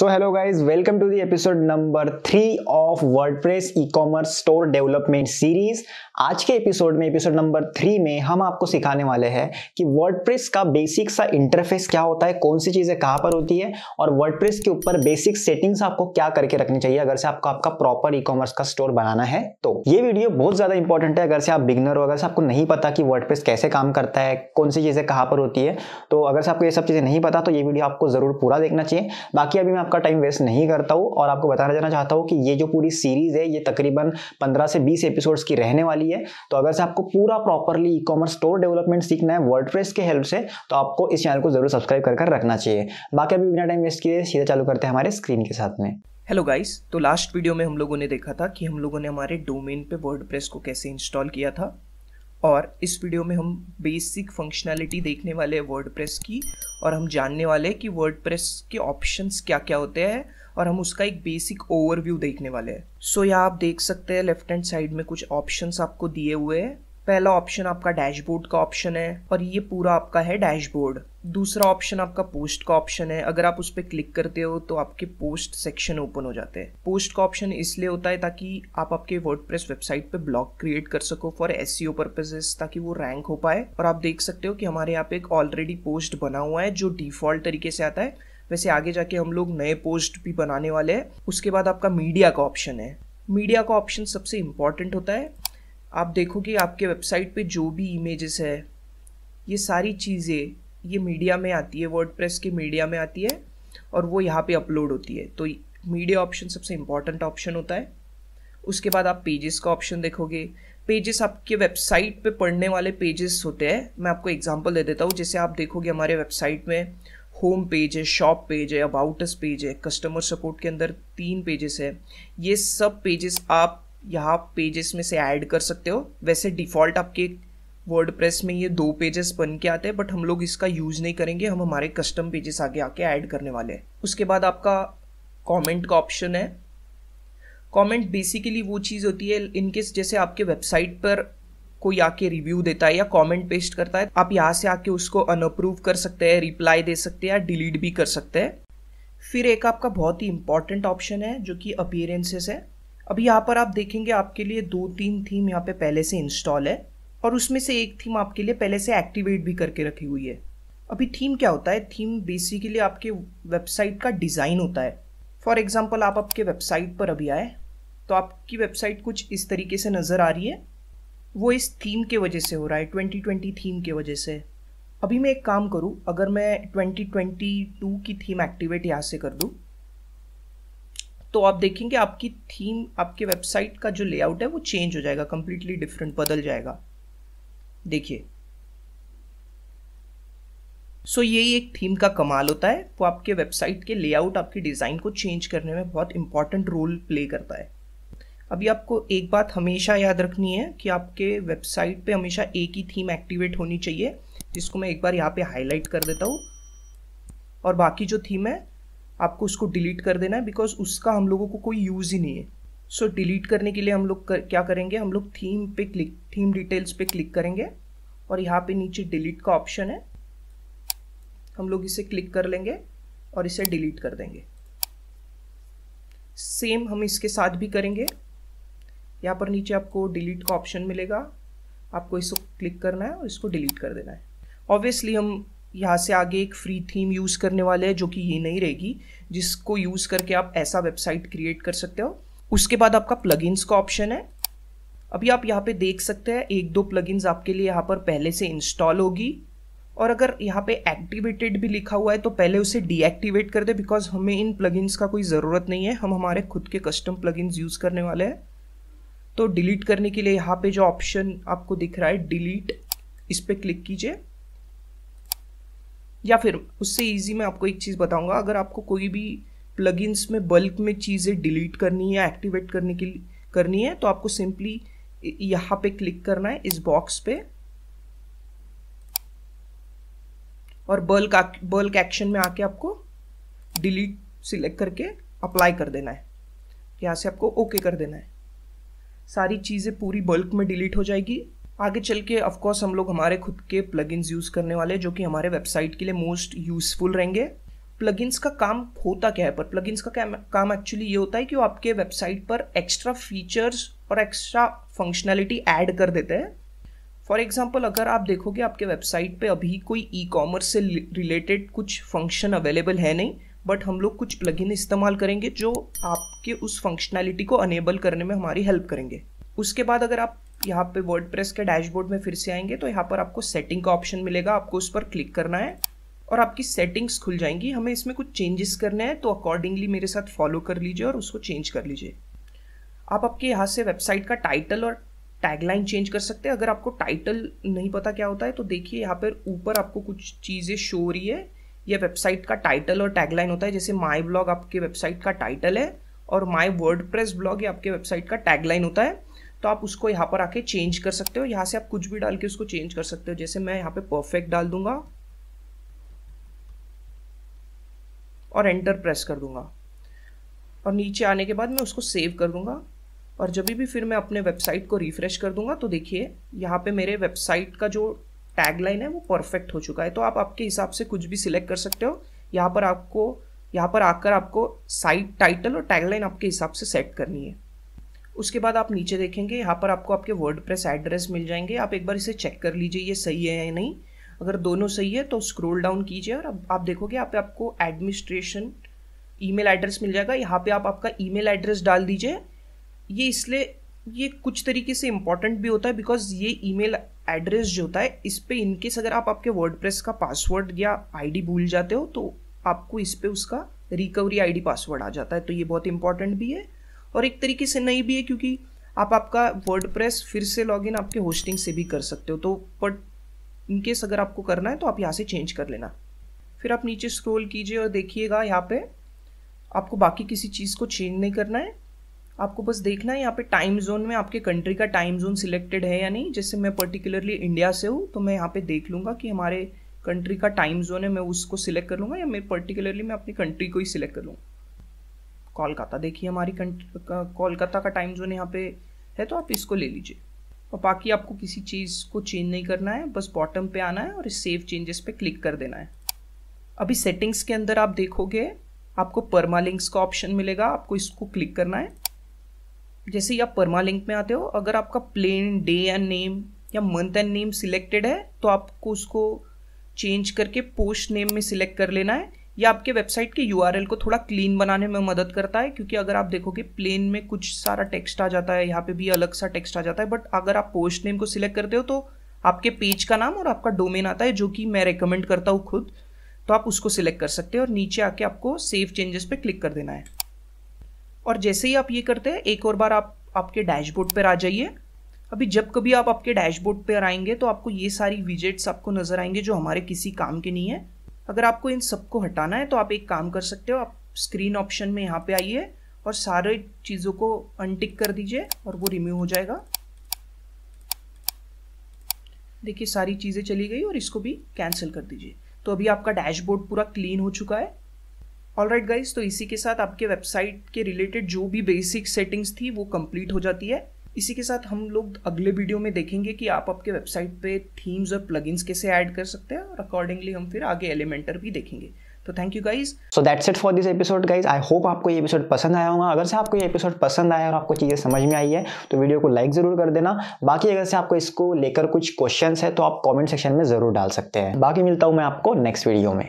so hello guys welcome to the episode number three of press e commerce store development series आज के episode में episode number three में हम आपको सिखाने वाले हैं कि प्रेस का बेसिक सा इंटरफेस क्या होता है कौन सी चीज़ें कहाँ पर होती है और प्रेस के ऊपर बेसिक सेटिंग्स आपको क्या करके रखनी चाहिए अगर से आपको आपका प्रॉपर ई कॉमर्स का स्टोर बनाना है तो ये वीडियो बहुत ज़्यादा इंपॉर्टेंट है अगर से आप बिगनर हो अगर से आपको नहीं पता कि प्रेस कैसे काम करता है कौन सी चीज़ें कहाँ पर होती है तो अगर से आपको ये सब चीज़ें नहीं पता तो ये वीडियो आपको ज़रूर पूरा देखना चाहिए बाकी अभी मैं आपका टाइम वेस्ट नहीं करता हूँ और आपको बताना जाना चाहता हूँ कि ये जो पूरी सीरीज़ है ये तकरीबन पंद्रह से बीस एपिसोड्स की रहने वाली है तो अगर से आपको पूरा properly e commerce store development सीखना है वर्ड के हेल्प से तो आपको इस चैनल को जरूर सब्सक्राइब कर रखना चाहिए बाकी अभी बिना टाइम वेस्ट किए सीधे चालू करते हैं हमारे स्क्रीन के साथ में हेलो गाइस तो लास्ट वीडियो में हम लोगों ने देखा था कि हम लोगों ने हमारे डोमेन पे वर्डप्रेस को कैसे इंस्टॉल किया था और इस वीडियो में हम बेसिक फंक्शनैलिटी देखने वाले हैं वर्ड की और हम जानने वाले हैं कि वर्ड के ऑप्शंस क्या क्या होते हैं और हम उसका एक बेसिक ओवरव्यू देखने वाले हैं सो so, यहाँ आप देख सकते हैं लेफ्ट हैंड साइड में कुछ ऑप्शंस आपको दिए हुए हैं पहला ऑप्शन आपका डैशबोर्ड का ऑप्शन है और ये पूरा आपका है डैशबोर्ड दूसरा ऑप्शन आपका पोस्ट का ऑप्शन है अगर आप उस पर क्लिक करते हो तो आपके पोस्ट सेक्शन ओपन हो जाते हैं पोस्ट का ऑप्शन इसलिए होता है ताकि आप आपके वर्डप्रेस वेबसाइट पे ब्लॉग क्रिएट कर सको फॉर एस सी ताकि वो रैंक हो पाए और आप देख सकते हो कि हमारे यहाँ पे एक ऑलरेडी पोस्ट बना हुआ है जो डिफॉल्ट तरीके से आता है वैसे आगे जाके हम लोग नए पोस्ट भी बनाने वाले हैं उसके बाद आपका मीडिया का ऑप्शन है मीडिया का ऑप्शन सबसे इम्पॉर्टेंट होता है आप देखोगे आपके वेबसाइट पे जो भी इमेजेस है ये सारी चीज़ें ये मीडिया में आती है वर्ड के मीडिया में आती है और वो यहाँ पे अपलोड होती है तो मीडिया ऑप्शन सबसे इम्पॉर्टेंट ऑप्शन होता है उसके बाद आप पेजेस का ऑप्शन देखोगे पेजेस आपके वेबसाइट पे पढ़ने वाले पेजेस होते हैं मैं आपको एग्जांपल दे देता हूँ जैसे आप देखोगे हमारे वेबसाइट में होम पेज है शॉप पेज है अबाउटस पेज है कस्टमर सपोर्ट के अंदर तीन पेजेस है ये सब पेजेस आप यहाँ पेजेस में से ऐड कर सकते हो वैसे डिफ़ॉल्ट आपके वर्ड प्रेस में ये दो पेजेस बन के आते हैं बट हम लोग इसका यूज़ नहीं करेंगे हम हमारे कस्टम पेजेस आगे आके ऐड करने वाले हैं उसके बाद आपका कमेंट का ऑप्शन है कमेंट बेसिकली वो चीज़ होती है इनकेस जैसे आपके वेबसाइट पर कोई आके रिव्यू देता है या कमेंट पेस्ट करता है आप यहाँ से आके उसको अनअप्रूव कर सकते हैं रिप्लाई दे सकते हैं या डिलीट भी कर सकते हैं फिर एक आपका बहुत ही इंपॉर्टेंट ऑप्शन है जो कि अपीयरेंसेस है अभी यहाँ पर आप देखेंगे आपके लिए दो तीन थीम यहाँ पे पहले से इंस्टॉल है और उसमें से एक थीम आपके लिए पहले से एक्टिवेट भी करके रखी हुई है अभी थीम क्या होता है थीम बेसिकली आपके वेबसाइट का डिज़ाइन होता है फॉर एग्जाम्पल आप आपके वेबसाइट पर अभी आए तो आपकी वेबसाइट कुछ इस तरीके से नज़र आ रही है वो इस थीम के वजह से हो रहा है ट्वेंटी ट्वेंटी थीम के वजह से अभी मैं एक काम करूँ अगर मैं ट्वेंटी ट्वेंटी टू की थीम एक्टिवेट यहाँ से कर दूँ तो आप देखेंगे आपकी थीम आपके वेबसाइट का जो लेआउट है वो चेंज हो जाएगा कंप्लीटली डिफरेंट बदल जाएगा देखिए सो so, यही एक थीम का कमाल होता है वो आपके वेबसाइट के लेआउट आपके डिज़ाइन को चेंज करने में बहुत इंपॉर्टेंट रोल प्ले करता है अभी आपको एक बात हमेशा याद रखनी है कि आपके वेबसाइट पे हमेशा एक ही थीम एक्टिवेट होनी चाहिए जिसको मैं एक बार यहाँ पे हाईलाइट कर देता हूँ और बाकी जो थीम है आपको उसको डिलीट कर देना है बिकॉज उसका हम लोगों को कोई यूज़ ही नहीं है सो so, डिलीट करने के लिए हम लोग कर, क्या करेंगे हम लोग थीम पे क्लिक थीम डिटेल्स पे क्लिक करेंगे और यहाँ पे नीचे डिलीट का ऑप्शन है हम लोग इसे क्लिक कर लेंगे और इसे डिलीट कर देंगे सेम हम इसके साथ भी करेंगे यहाँ पर नीचे आपको डिलीट का ऑप्शन मिलेगा आपको इसको क्लिक करना है और इसको डिलीट कर देना है ऑब्वियसली हम यहाँ से आगे एक फ्री थीम यूज़ करने वाले हैं जो कि ये नहीं रहेगी जिसको यूज़ करके आप ऐसा वेबसाइट क्रिएट कर सकते हो उसके बाद आपका प्लगइन्स का ऑप्शन है अभी आप यहाँ पे देख सकते हैं एक दो प्लगइन्स आपके लिए यहाँ पर पहले से इंस्टॉल होगी और अगर यहाँ पे एक्टिवेटेड भी लिखा हुआ है तो पहले उसे डीएक्टिवेट कर दे बिकॉज हमें इन प्लगइन्स का कोई ज़रूरत नहीं है हम हमारे खुद के कस्टम प्लगइन्स यूज़ करने वाले हैं तो डिलीट करने के लिए यहाँ पे जो ऑप्शन आपको दिख रहा है डिलीट इस पर क्लिक कीजिए या फिर उससे ईजी मैं आपको एक चीज़ बताऊंगा अगर आपको कोई भी प्लगइन्स में बल्क में चीज़ें डिलीट करनी है या एक्टिवेट करने के लिए करनी है तो आपको सिंपली यहाँ पे क्लिक करना है इस बॉक्स पे और बल्क बल्क एक्शन में आके आपको डिलीट सिलेक्ट करके अप्लाई कर देना है यहाँ से आपको ओके okay कर देना है सारी चीज़ें पूरी बल्क में डिलीट हो जाएगी आगे चल के ऑफकोर्स हम लोग हमारे खुद के प्लगइन्स यूज़ करने वाले जो कि हमारे वेबसाइट के लिए मोस्ट यूज़फुल रहेंगे प्लगइन्स का काम होता क्या है पर प्लगइन्स का काम एक्चुअली ये होता है कि वो आपके वेबसाइट पर एक्स्ट्रा फीचर्स और एक्स्ट्रा फंक्शनैलिटी ऐड कर देते हैं फॉर एग्जाम्पल अगर आप देखोगे आपके वेबसाइट पे अभी कोई ई कॉमर्स से रिलेटेड कुछ फंक्शन अवेलेबल है नहीं बट हम लोग कुछ प्लगइन इस्तेमाल करेंगे जो आपके उस फंक्शनैलिटी को अनेबल करने में हमारी हेल्प करेंगे उसके बाद अगर आप यहाँ पे प्रेस के डैशबोर्ड में फिर से आएंगे तो यहाँ पर आपको सेटिंग का ऑप्शन मिलेगा आपको उस पर क्लिक करना है और आपकी सेटिंग्स खुल जाएंगी हमें इसमें कुछ चेंजेस करने हैं तो अकॉर्डिंगली मेरे साथ फॉलो कर लीजिए और उसको चेंज कर लीजिए आप आपके यहाँ से वेबसाइट का टाइटल और टैगलाइन चेंज कर सकते हैं अगर आपको टाइटल नहीं पता क्या होता है तो देखिए यहाँ पर ऊपर आपको कुछ चीज़ें शो हो रही है यह वेबसाइट का टाइटल और टैगलाइन होता है जैसे माई ब्लॉग आपके वेबसाइट का टाइटल है और माई वर्ड प्रेस ब्लॉग ये आपके वेबसाइट का टैगलाइन होता है तो आप उसको यहाँ पर आके चेंज कर सकते हो यहाँ से आप कुछ भी डाल के उसको चेंज कर सकते हो जैसे मैं यहाँ पे परफेक्ट डाल दूंगा और एंटर प्रेस कर दूंगा और नीचे आने के बाद मैं उसको सेव कर दूंगा और जब भी फिर मैं अपने वेबसाइट को रिफ्रेश कर दूंगा तो देखिए यहाँ पे मेरे वेबसाइट का जो टैगलाइन है वो परफेक्ट हो चुका है तो आप आपके हिसाब से कुछ भी सिलेक्ट कर सकते हो यहाँ पर आपको यहाँ पर आकर आपको साइट टाइटल और टैगलाइन आपके हिसाब से सेट करनी है उसके बाद आप नीचे देखेंगे यहाँ पर आपको आपके वर्ड प्रेस एड्रेस मिल जाएंगे आप एक बार इसे चेक कर लीजिए ये सही है या नहीं अगर दोनों सही है तो स्क्रोल डाउन कीजिए और आप, आप देखोगे यहाँ पे आपको एडमिनिस्ट्रेशन ईमेल एड्रेस मिल जाएगा यहाँ पे आप आपका ईमेल एड्रेस डाल दीजिए ये इसलिए ये कुछ तरीके से इंपॉर्टेंट भी होता है बिकॉज ये ईमेल एड्रेस जो होता है इस पर इनकेस अगर आप आपके प्रेस का पासवर्ड या आईडी भूल जाते हो तो आपको इस पर उसका रिकवरी आईडी पासवर्ड आ जाता है तो ये बहुत इंपॉर्टेंट भी है और एक तरीके से नहीं भी है क्योंकि आप आपका वर्ड फिर से लॉगिन आपके होस्टिंग से भी कर सकते हो तो बट इनकेस अगर आपको करना है तो आप यहाँ से चेंज कर लेना फिर आप नीचे स्क्रोल कीजिए और देखिएगा यहाँ पे आपको बाकी किसी चीज़ को चेंज नहीं करना है आपको बस देखना है यहाँ पे टाइम जोन में आपके कंट्री का टाइम जोन सिलेक्टेड है या नहीं जैसे मैं पर्टिकुलरली इंडिया से हूँ तो मैं यहाँ पे देख लूँगा कि हमारे कंट्री का टाइम जोन है मैं उसको सिलेक्ट कर लूँगा या मैं पर्टिकुलरली मैं अपनी कंट्री को ही सिलेक्ट कर लूँगा कोलकाता देखिए हमारी कोलकाता का टाइम जोन यहाँ पे है तो आप इसको ले लीजिए और बाकी आपको किसी चीज़ को चेंज नहीं करना है बस बॉटम पे आना है और इस सेव चेंजेस पे क्लिक कर देना है अभी सेटिंग्स के अंदर आप देखोगे आपको परमालिंक्स का ऑप्शन मिलेगा आपको इसको क्लिक करना है जैसे ही आप परमालिंक में आते हो अगर आपका प्लेन डे एंड नेम या मंथ एंड नेम सिलेक्टेड है तो आपको उसको चेंज करके पोस्ट नेम में सिलेक्ट कर लेना है ये आपके वेबसाइट के यू को थोड़ा क्लीन बनाने में मदद करता है क्योंकि अगर आप देखोगे प्लेन में कुछ सारा टेक्स्ट आ जाता है यहाँ पे भी अलग सा टेक्स्ट आ जाता है बट अगर आप पोस्ट नेम को सिलेक्ट करते हो तो आपके पेज का नाम और आपका डोमेन आता है जो कि मैं रिकमेंड करता हूँ खुद तो आप उसको सिलेक्ट कर सकते हैं और नीचे आके आपको सेव चेंजेस पे क्लिक कर देना है और जैसे ही आप ये करते हैं एक और बार आप आपके डैशबोर्ड पर आ जाइए अभी जब कभी आप आपके डैशबोर्ड पर आएंगे तो आपको ये सारी विजेट्स आपको नज़र आएंगे जो हमारे किसी काम के नहीं है अगर आपको इन सबको हटाना है तो आप एक काम कर सकते हो आप स्क्रीन ऑप्शन में यहाँ पे आइए और सारे चीज़ों को अनटिक कर दीजिए और वो रिम्यू हो जाएगा देखिए सारी चीज़ें चली गई और इसको भी कैंसिल कर दीजिए तो अभी आपका डैशबोर्ड पूरा क्लीन हो चुका है ऑल राइट गाइज तो इसी के साथ आपके वेबसाइट के रिलेटेड जो भी बेसिक सेटिंग्स थी वो कंप्लीट हो जाती है इसी के साथ हम लोग अगले वीडियो में देखेंगे कि आप आपके वेबसाइट पे थीम्स और प्लगइन्स कैसे ऐड कर सकते हैं और अकॉर्डिंगली हम फिर आगे एलिमेंटर भी देखेंगे तो thank you guys so that's it for this episode guys I hope आपको ये एपिसोड पसंद आया होगा अगर से आपको ये एपिसोड पसंद आया और आपको चीज़ें समझ में आई है तो वीडियो को लाइक ज़रूर कर देना बाकी अगर से आपको इसको लेकर कुछ क्वेश्चन है तो आप कॉमेंट सेक्शन में ज़रूर डाल सकते हैं बाकी मिलता हूँ मैं आपको नेक्स्ट वीडियो में